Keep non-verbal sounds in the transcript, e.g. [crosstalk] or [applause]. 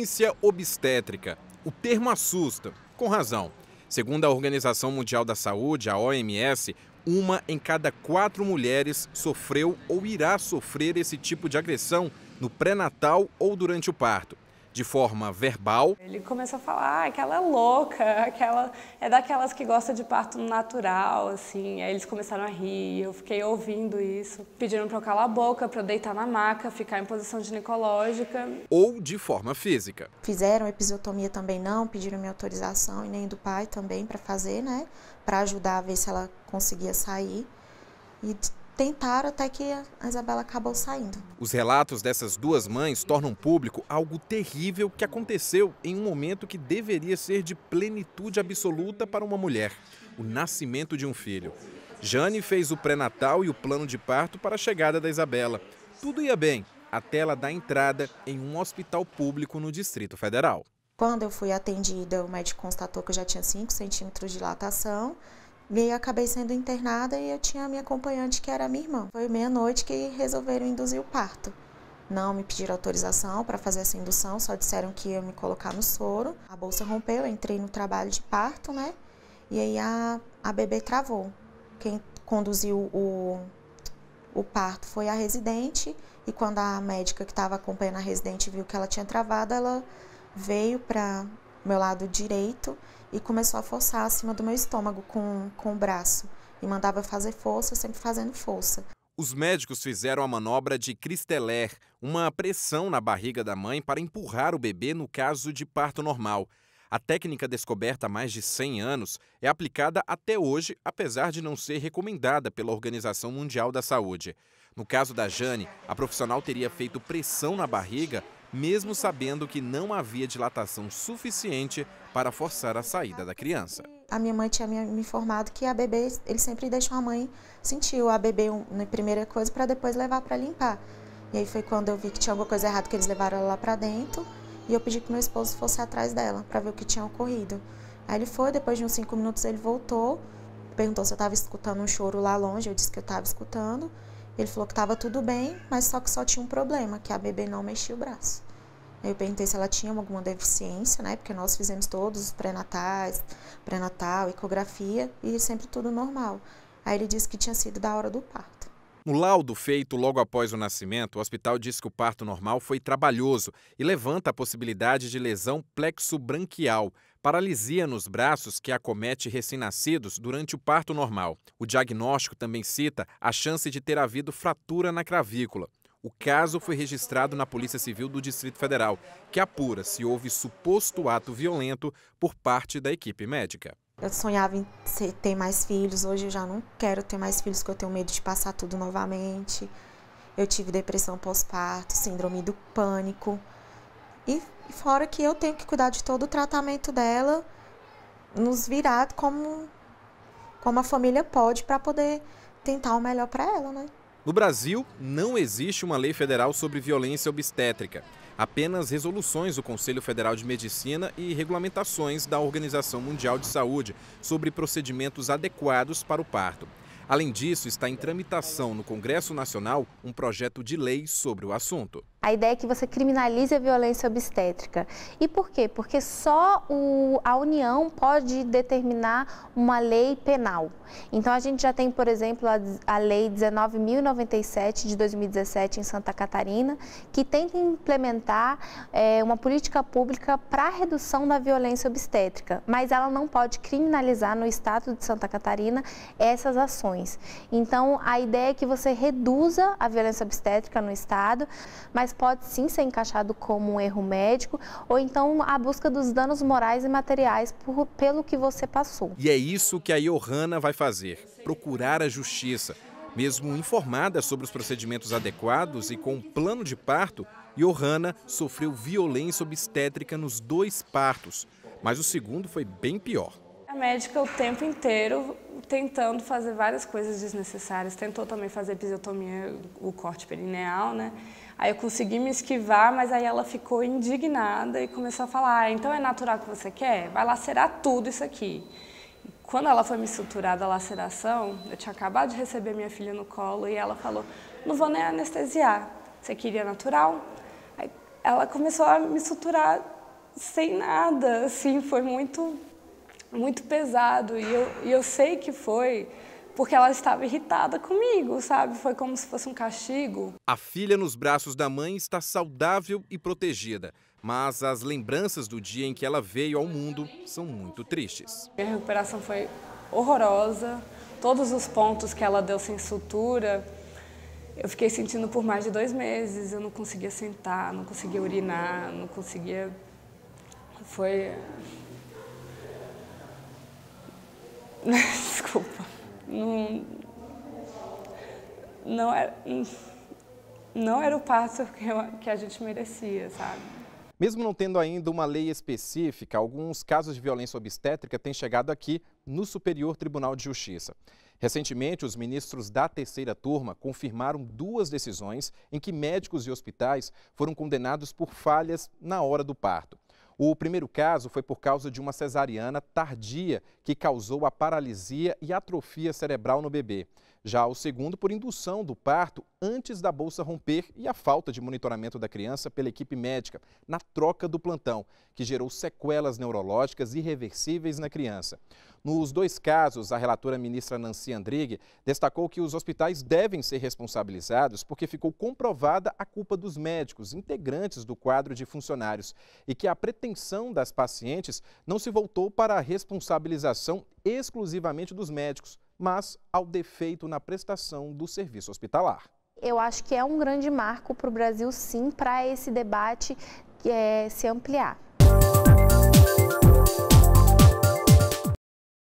violência obstétrica. O termo assusta, com razão. Segundo a Organização Mundial da Saúde, a OMS, uma em cada quatro mulheres sofreu ou irá sofrer esse tipo de agressão no pré-natal ou durante o parto de forma verbal. Ele começou a falar, ah, aquela é louca, aquela é daquelas que gosta de parto natural, assim. Aí eles começaram a rir, eu fiquei ouvindo isso. Pediram para eu calar a boca, para eu deitar na maca, ficar em posição ginecológica. Ou de forma física. Fizeram episiotomia também não, pediram minha autorização e nem do pai também para fazer, né? Para ajudar a ver se ela conseguia sair. E tentaram até que a Isabela acabou saindo. Os relatos dessas duas mães tornam público algo terrível que aconteceu em um momento que deveria ser de plenitude absoluta para uma mulher: o nascimento de um filho. Jane fez o pré-natal e o plano de parto para a chegada da Isabela. Tudo ia bem, até ela dar entrada em um hospital público no Distrito Federal. Quando eu fui atendida, o médico constatou que eu já tinha 5 centímetros de dilatação e acabei sendo internada e eu tinha a minha acompanhante, que era minha irmã. Foi meia-noite que resolveram induzir o parto. Não me pediram autorização para fazer essa indução, só disseram que ia me colocar no soro. A bolsa rompeu, eu entrei no trabalho de parto, né? E aí a, a bebê travou. Quem conduziu o, o parto foi a residente, e quando a médica que estava acompanhando a residente viu que ela tinha travado, ela veio para meu lado direito e começou a forçar acima do meu estômago com, com o braço. E mandava fazer força, sempre fazendo força. Os médicos fizeram a manobra de Cristeler, uma pressão na barriga da mãe para empurrar o bebê no caso de parto normal. A técnica descoberta há mais de 100 anos é aplicada até hoje, apesar de não ser recomendada pela Organização Mundial da Saúde. No caso da Jane, a profissional teria feito pressão na barriga mesmo sabendo que não havia dilatação suficiente para forçar a saída da criança. A minha mãe tinha me informado que a bebê, ele sempre deixou a mãe sentir a bebê na primeira coisa para depois levar para limpar. E aí foi quando eu vi que tinha alguma coisa errada que eles levaram ela lá para dentro e eu pedi que meu esposo fosse atrás dela para ver o que tinha ocorrido. Aí ele foi, depois de uns cinco minutos ele voltou, perguntou se eu estava escutando um choro lá longe, eu disse que eu estava escutando. Ele falou que estava tudo bem, mas só que só tinha um problema, que a bebê não mexia o braço. Eu perguntei se ela tinha alguma deficiência, né? Porque nós fizemos todos os pré-natais, pré-natal, ecografia e sempre tudo normal. Aí ele disse que tinha sido da hora do parto. No laudo feito logo após o nascimento, o hospital diz que o parto normal foi trabalhoso e levanta a possibilidade de lesão plexobranquial, paralisia nos braços que acomete recém-nascidos durante o parto normal. O diagnóstico também cita a chance de ter havido fratura na cravícula. O caso foi registrado na Polícia Civil do Distrito Federal, que apura se houve suposto ato violento por parte da equipe médica. Eu sonhava em ter mais filhos, hoje eu já não quero ter mais filhos porque eu tenho medo de passar tudo novamente. Eu tive depressão pós-parto, síndrome do pânico. E fora que eu tenho que cuidar de todo o tratamento dela, nos virar como, como a família pode para poder tentar o melhor para ela, né? No Brasil, não existe uma lei federal sobre violência obstétrica, apenas resoluções do Conselho Federal de Medicina e regulamentações da Organização Mundial de Saúde sobre procedimentos adequados para o parto. Além disso, está em tramitação no Congresso Nacional um projeto de lei sobre o assunto. A ideia é que você criminalize a violência obstétrica. E por quê? Porque só o, a União pode determinar uma lei penal. Então, a gente já tem, por exemplo, a, a Lei 19.097 de 2017 em Santa Catarina, que tenta implementar é, uma política pública para a redução da violência obstétrica, mas ela não pode criminalizar no Estado de Santa Catarina essas ações. Então, a ideia é que você reduza a violência obstétrica no Estado, mas mas pode sim ser encaixado como um erro médico ou então a busca dos danos morais e materiais por, pelo que você passou. E é isso que a Johanna vai fazer: procurar a justiça. Mesmo informada sobre os procedimentos adequados e com um plano de parto, Johanna sofreu violência obstétrica nos dois partos, mas o segundo foi bem pior. A médica o tempo inteiro tentando fazer várias coisas desnecessárias. Tentou também fazer episiotomia, o corte perineal, né? Aí eu consegui me esquivar, mas aí ela ficou indignada e começou a falar: ah, então é natural que você quer? Vai lacerar tudo isso aqui. Quando ela foi me suturar da laceração, eu tinha acabado de receber minha filha no colo e ela falou: não vou nem anestesiar. Você queria natural? Aí ela começou a me suturar sem nada, assim, foi muito muito pesado. E eu, e eu sei que foi porque ela estava irritada comigo, sabe? Foi como se fosse um castigo. A filha nos braços da mãe está saudável e protegida. Mas as lembranças do dia em que ela veio ao mundo são muito tristes. Minha recuperação foi horrorosa. Todos os pontos que ela deu sem sutura, eu fiquei sentindo por mais de dois meses. Eu não conseguia sentar, não conseguia urinar, não conseguia. Foi [laughs] Desculpa. Não, não era. É, não era o passo que, eu, que a gente merecia, sabe? Mesmo não tendo ainda uma lei específica, alguns casos de violência obstétrica têm chegado aqui no Superior Tribunal de Justiça. Recentemente, os ministros da terceira turma confirmaram duas decisões em que médicos e hospitais foram condenados por falhas na hora do parto. O primeiro caso foi por causa de uma cesariana tardia que causou a paralisia e atrofia cerebral no bebê. Já o segundo, por indução do parto antes da bolsa romper e a falta de monitoramento da criança pela equipe médica na troca do plantão, que gerou sequelas neurológicas irreversíveis na criança. Nos dois casos, a relatora ministra Nancy Andrighi destacou que os hospitais devem ser responsabilizados porque ficou comprovada a culpa dos médicos, integrantes do quadro de funcionários, e que a pretensão das pacientes não se voltou para a responsabilização exclusivamente dos médicos, mas ao defeito na prestação do serviço hospitalar. Eu acho que é um grande marco para o Brasil, sim, para esse debate é, se ampliar.